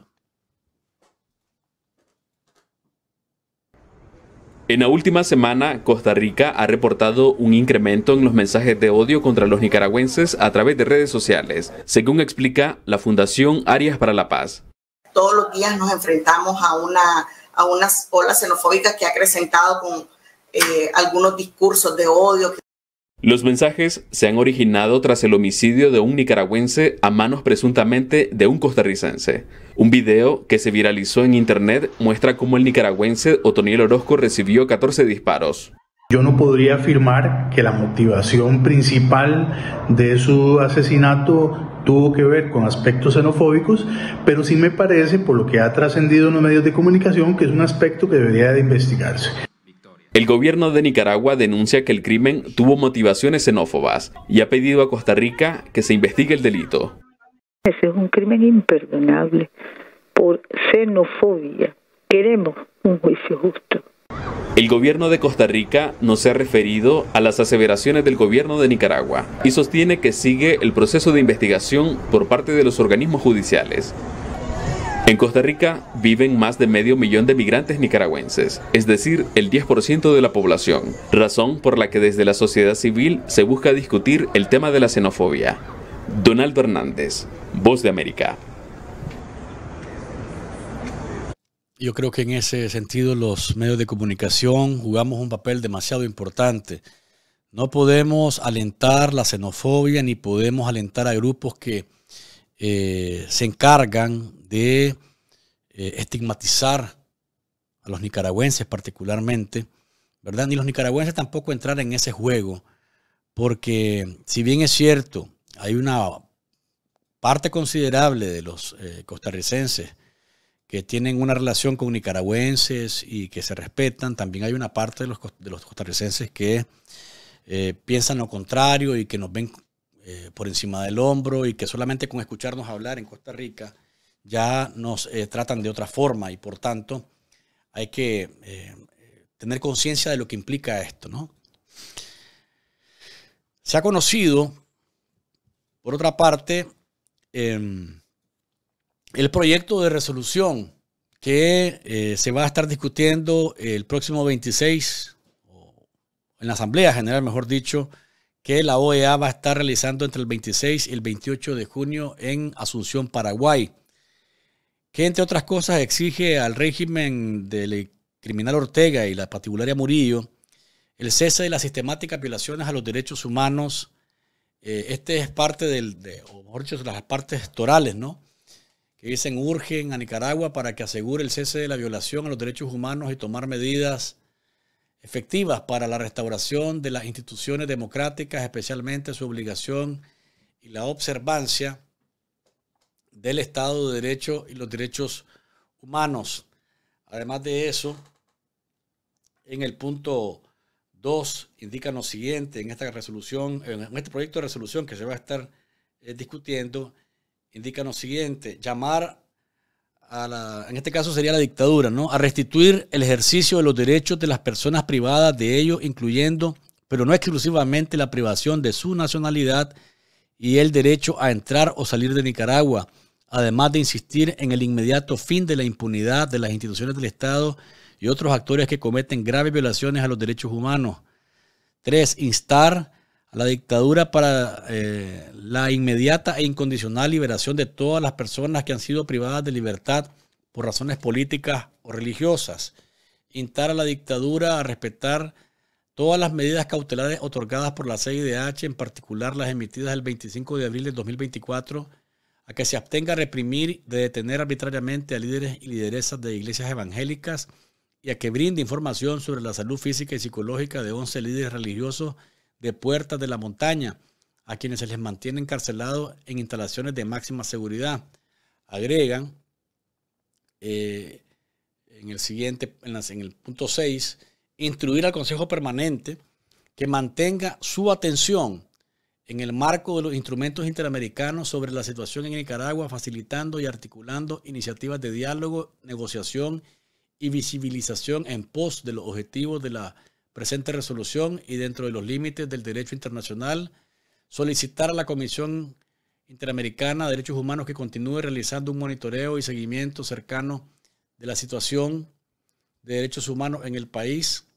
En la última semana, Costa Rica ha reportado un incremento en los mensajes de odio contra los nicaragüenses a través de redes sociales, según explica la Fundación Arias para la Paz. Todos los días nos enfrentamos a una, a xenofóbicas olas que ha acrecentado con eh, algunos discursos de odio. Los mensajes se han originado tras el homicidio de un nicaragüense a manos presuntamente de un costarricense. Un video que se viralizó en internet muestra cómo el nicaragüense Otoniel Orozco recibió 14 disparos. Yo no podría afirmar que la motivación principal de su asesinato tuvo que ver con aspectos xenofóbicos, pero sí me parece, por lo que ha trascendido en los medios de comunicación, que es un aspecto que debería de investigarse. El gobierno de Nicaragua denuncia que el crimen tuvo motivaciones xenófobas y ha pedido a Costa Rica que se investigue el delito. Ese es un crimen imperdonable por xenofobia. Queremos un juicio justo. El gobierno de Costa Rica no se ha referido a las aseveraciones del gobierno de Nicaragua y sostiene que sigue el proceso de investigación por parte de los organismos judiciales. En Costa Rica viven más de medio millón de migrantes nicaragüenses, es decir, el 10% de la población, razón por la que desde la sociedad civil se busca discutir el tema de la xenofobia. Donaldo Hernández, Voz de América. Yo creo que en ese sentido los medios de comunicación jugamos un papel demasiado importante. No podemos alentar la xenofobia ni podemos alentar a grupos que eh, se encargan de eh, estigmatizar a los nicaragüenses particularmente, ¿verdad? Ni los nicaragüenses tampoco entrar en ese juego, porque si bien es cierto, hay una parte considerable de los eh, costarricenses que tienen una relación con nicaragüenses y que se respetan, también hay una parte de los, costarricenses que eh, piensan lo contrario y que nos ven por encima del hombro y que solamente con escucharnos hablar en Costa Rica ya nos eh, tratan de otra forma y por tanto hay que eh, tener conciencia de lo que implica esto, ¿no? Se ha conocido, por otra parte, em, el proyecto de resolución que eh, se va a estar discutiendo el próximo 26, en la Asamblea General, mejor dicho, que la OEA va a estar realizando entre el 26 y el 28 de junio en Asunción, Paraguay que entre otras cosas exige al régimen del criminal Ortega y la particularia Murillo el cese de las sistemáticas violaciones a los derechos humanos. Eh, este es parte de, o mejor dicho, las partes torales, ¿no? Que dicen urgen a Nicaragua para que asegure el cese de la violación a los derechos humanos y tomar medidas efectivas para la restauración de las instituciones democráticas, especialmente su obligación y la observancia del Estado de Derecho y los derechos humanos. Además de eso, en el punto 2 indica lo siguiente, en esta resolución, en este proyecto de resolución que se va a estar eh, discutiendo, indica lo siguiente, llamar a la, en este caso sería la dictadura, ¿no? A restituir el ejercicio de los derechos de las personas privadas de ellos, incluyendo, pero no exclusivamente la privación de su nacionalidad y el derecho a entrar o salir de Nicaragua, además de insistir en el inmediato fin de la impunidad de las instituciones del Estado y otros actores que cometen graves violaciones a los derechos humanos. Tres, instar a la dictadura para eh, la inmediata e incondicional liberación de todas las personas que han sido privadas de libertad por razones políticas o religiosas. Instar a la dictadura a respetar todas las medidas cautelares otorgadas por la CIDH, en particular las emitidas el 25 de abril de 2024 a que se abstenga a reprimir de detener arbitrariamente a líderes y lideresas de iglesias evangélicas y a que brinde información sobre la salud física y psicológica de 11 líderes religiosos de Puertas de la Montaña, a quienes se les mantiene encarcelados en instalaciones de máxima seguridad. Agregan eh, en el siguiente, en, en el punto 6, instruir al Consejo Permanente que mantenga su atención en el marco de los instrumentos interamericanos sobre la situación en Nicaragua, facilitando y articulando iniciativas de diálogo, negociación y visibilización en pos de los objetivos de la presente resolución y dentro de los límites del derecho internacional, solicitar a la Comisión Interamericana de Derechos Humanos que continúe realizando un monitoreo y seguimiento cercano de la situación de derechos humanos en el país,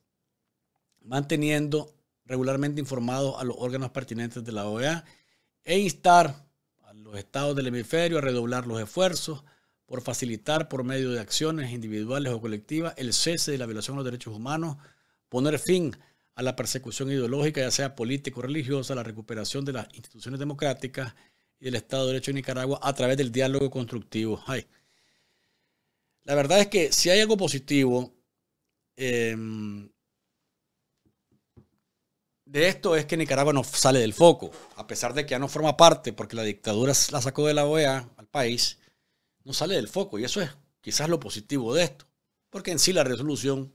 manteniendo regularmente informados a los órganos pertinentes de la OEA e instar a los estados del hemisferio a redoblar los esfuerzos por facilitar por medio de acciones individuales o colectivas el cese de la violación de los derechos humanos, poner fin a la persecución ideológica, ya sea política o religiosa, la recuperación de las instituciones democráticas y el Estado de Derecho en Nicaragua a través del diálogo constructivo. La verdad es que si hay algo positivo eh, de esto es que Nicaragua no sale del foco, a pesar de que ya no forma parte, porque la dictadura la sacó de la OEA al país, no sale del foco. Y eso es quizás lo positivo de esto, porque en sí la resolución,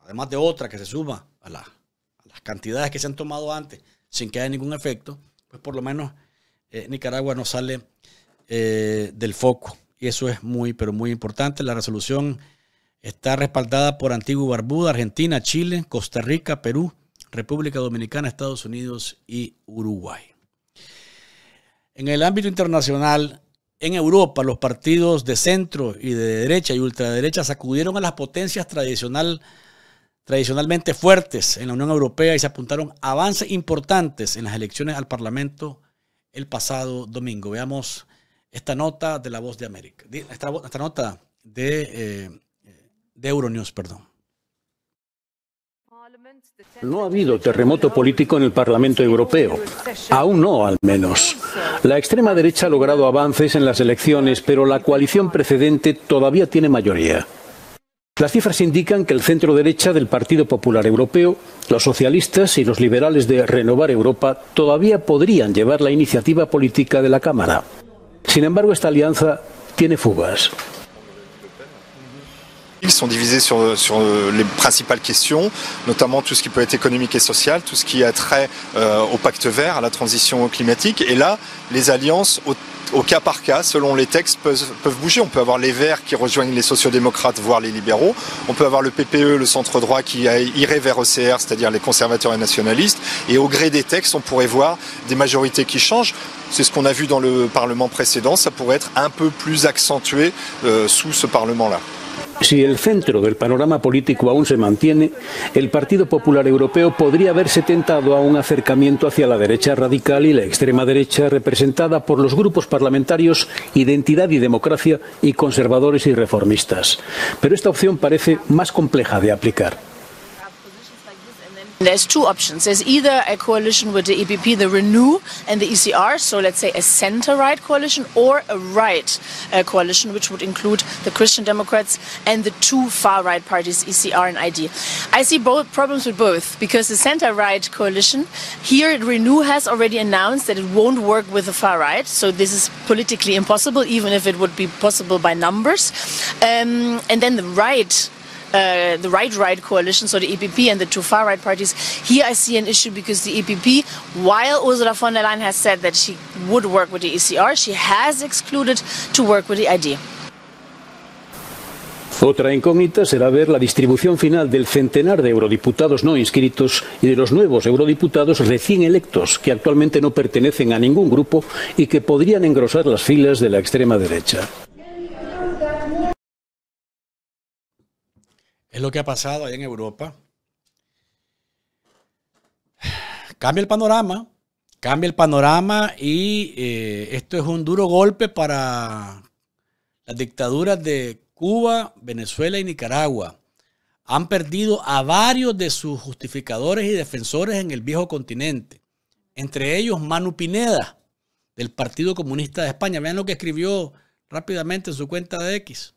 además de otra que se suma a, a las cantidades que se han tomado antes sin que haya ningún efecto, pues por lo menos eh, Nicaragua no sale eh, del foco. Y eso es muy, pero muy importante. La resolución está respaldada por Antigua Barbuda, Argentina, Chile, Costa Rica, Perú, República Dominicana, Estados Unidos y Uruguay. En el ámbito internacional, en Europa, los partidos de centro y de derecha y ultraderecha sacudieron a las potencias tradicional, tradicionalmente fuertes en la Unión Europea y se apuntaron avances importantes en las elecciones al Parlamento el pasado domingo. Veamos esta nota de La Voz de América, esta, nota de, eh, de Euronews, perdón. No ha habido terremoto político en el Parlamento Europeo. Aún no, al menos. La extrema derecha ha logrado avances en las elecciones, pero la coalición precedente todavía tiene mayoría. Las cifras indican que el centro derecha del Partido Popular Europeo, los socialistas y los liberales de Renovar Europa todavía podrían llevar la iniciativa política de la Cámara. Sin embargo, esta alianza tiene fugas. Ils sont divisés sur, euh, les principales questions, notamment tout ce qui peut être économique et social, tout ce qui a trait euh, au pacte vert, à la transition climatique. Et là, les alliances au, cas par cas, selon les textes, peuvent, bouger. On peut avoir les Verts qui rejoignent les sociodémocrates, voire les libéraux. On peut avoir le PPE, le centre droit, qui irait vers OCR, c'est-à-dire les conservateurs et nationalistes. Et au gré des textes, on pourrait voir des majorités qui changent. C'est ce qu'on a vu dans le Parlement précédent. Ça pourrait être un peu plus accentué euh, sous ce Parlement-là. Si el centro del panorama político aún se mantiene, el Partido Popular Europeo podría haberse tentado a un acercamiento hacia la derecha radical y la extrema derecha representada por los grupos parlamentarios Identidad y Democracia y conservadores y reformistas. Pero esta opción parece más compleja de aplicar. There's two options. There's either a coalition with the EPP, the Renew, and the ECR, so let's say a center right coalition, or a right uh, coalition, which would include the Christian Democrats and the two far right parties, ECR and ID. I see both problems with both, because the center right coalition here, Renew has already announced that it won't work with the far right, so this is politically impossible, even if it would be possible by numbers. Um, and then the right uh, the right right coalition, so the EPP and the two far right parties. Here I see an issue because the EPP, while Ursula von der Leyen has said that she would work with the ECR, she has excluded to work with the ID. Otra incógnita será ver la distribución final del centenar de eurodiputados no inscritos y de los nuevos eurodiputados recién electos, que actualmente no pertenecen a ningún grupo y que podrían engrosar las filas de la extrema derecha. es lo que ha pasado ahí en Europa. Cambia el panorama, cambia el panorama y eh, esto es un duro golpe para las dictaduras de Cuba, Venezuela y Nicaragua. Han perdido a varios de sus justificadores y defensores en el viejo continente, entre ellos Manu Pineda, del Partido Comunista de España. Vean lo que escribió rápidamente en su cuenta de X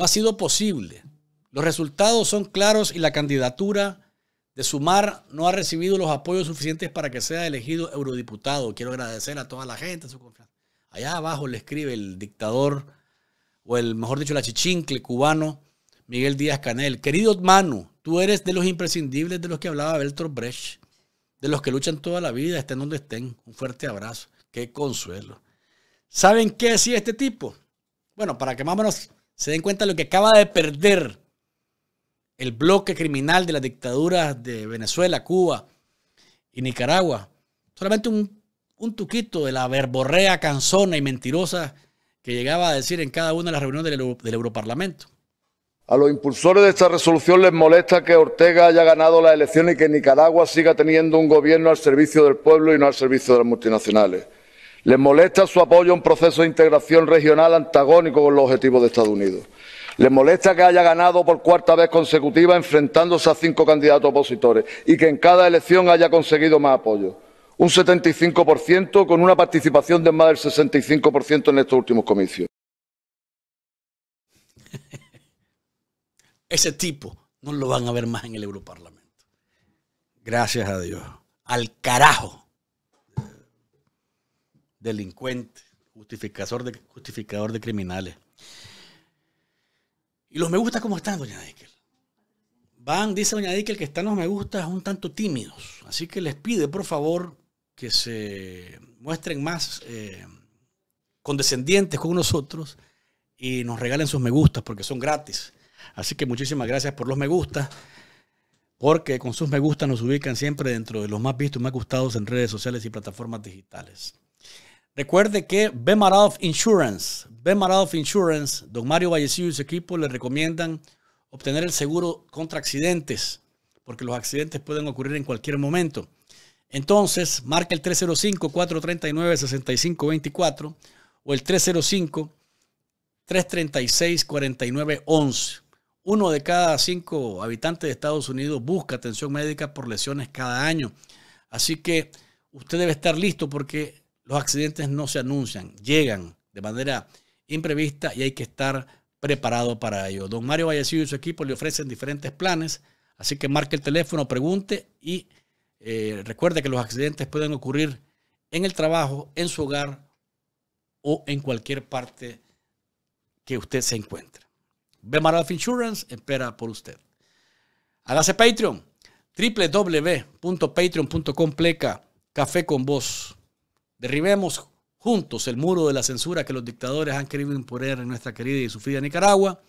no ha sido posible. Los resultados son claros y la candidatura de Sumar no ha recibido los apoyos suficientes para que sea elegido eurodiputado. Quiero agradecer a toda la gente su confianza. Allá abajo le escribe el dictador, o el mejor dicho, la achichincle cubano, Miguel Díaz Canel. Querido Manu, tú eres de los imprescindibles de los que hablaba Beltrán Brecht, de los que luchan toda la vida, estén donde estén. Un fuerte abrazo. Qué consuelo. ¿Saben qué decía este tipo? Bueno, para que más se den cuenta de lo que acaba de perder el bloque criminal de las dictaduras de Venezuela, Cuba y Nicaragua. Solamente un, tuquito de la verborrea cansona y mentirosa que llegaba a decir en cada una de las reuniones del, del Europarlamento. A los impulsores de esta resolución les molesta que Ortega haya ganado las elecciones y que Nicaragua siga teniendo un gobierno al servicio del pueblo y no al servicio de las multinacionales. Les molesta su apoyo a un proceso de integración regional antagónico con los objetivos de Estados Unidos. Les molesta que haya ganado por cuarta vez consecutiva enfrentándose a cinco candidatos opositores y que en cada elección haya conseguido más apoyo. Un 75% con una participación de más del 65% en estos últimos comicios. [laughs] Ese tipo no lo van a ver más en el Europarlamento. Gracias a Dios. Al carajo delincuente, justificador de, justificador de criminales. Y los me gusta como están, doña Dickel. Van, dice doña Dickel, que están los me gusta un tanto tímidos. Así que les pide, por favor, que se muestren más eh, condescendientes con nosotros y nos regalen sus me gustas porque son gratis. Así que muchísimas gracias por los me gusta porque con sus me gusta nos ubican siempre dentro de los más vistos y más gustados en redes sociales y plataformas digitales. Recuerde que Bemaroff Insurance, Bemaroff Insurance, don Mario Vallecillo y su equipo le recomiendan obtener el seguro contra accidentes, porque los accidentes pueden ocurrir en cualquier momento. Entonces, marca el 305-439-6524 o el 305-336-4911. Uno de cada cinco habitantes de Estados Unidos busca atención médica por lesiones cada año. Así que usted debe estar listo porque los accidentes no se anuncian, llegan de manera imprevista y hay que estar preparado para ello. Don Mario Vallecillo y su equipo le ofrecen diferentes planes, así que marque el teléfono, pregunte y eh, recuerde que los accidentes pueden ocurrir en el trabajo, en su hogar o en cualquier parte que usted se encuentre. Bemar Insurance espera por usted. Hágase Patreon, www.patreon.com café con Derribemos juntos el muro de la censura que los dictadores han querido imponer en nuestra querida y sufrida Nicaragua.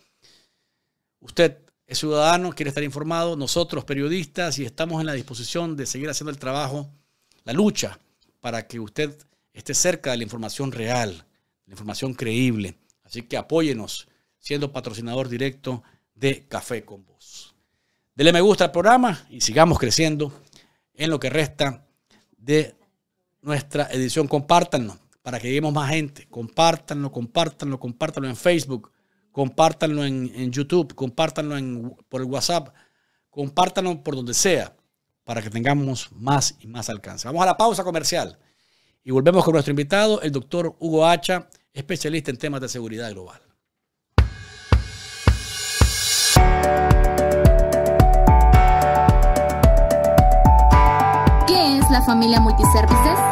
Usted es ciudadano, quiere estar informado, nosotros periodistas y estamos en la disposición de seguir haciendo el trabajo, la lucha, para que usted esté cerca de la información real, la información creíble. Así que apóyenos siendo patrocinador directo de Café con Vos. Dele me gusta al programa y sigamos creciendo en lo que resta de nuestra edición. Compártanlo para que lleguemos más gente. Compártanlo, compártanlo, compártanlo en Facebook, compártanlo en, YouTube, compártanlo en, por el WhatsApp, compártanlo por donde sea para que tengamos más y más alcance. Vamos a la pausa comercial y volvemos con nuestro invitado, el doctor Hugo Hacha, especialista en temas de seguridad global. ¿Qué es la familia Multiservices?